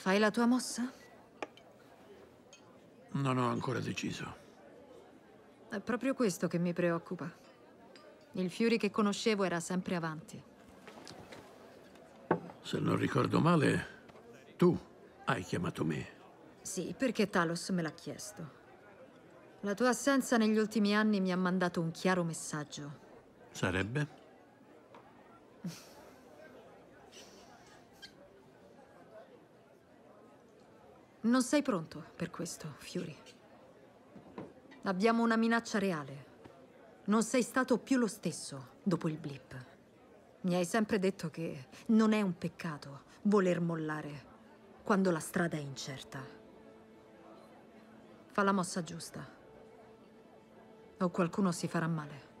Fai la tua mossa? Non ho ancora deciso. È proprio questo che mi preoccupa. Il Fury che conoscevo era sempre avanti. Se non ricordo male, tu hai chiamato me. Sì, perché Talos me l'ha chiesto. La tua assenza negli ultimi anni mi ha mandato un chiaro messaggio. Sarebbe? Non sei pronto per questo, Fury. Abbiamo una minaccia reale. Non sei stato più lo stesso dopo il blip. Mi hai sempre detto che non è un peccato voler mollare quando la strada è incerta. Fa la mossa giusta. O qualcuno si farà male.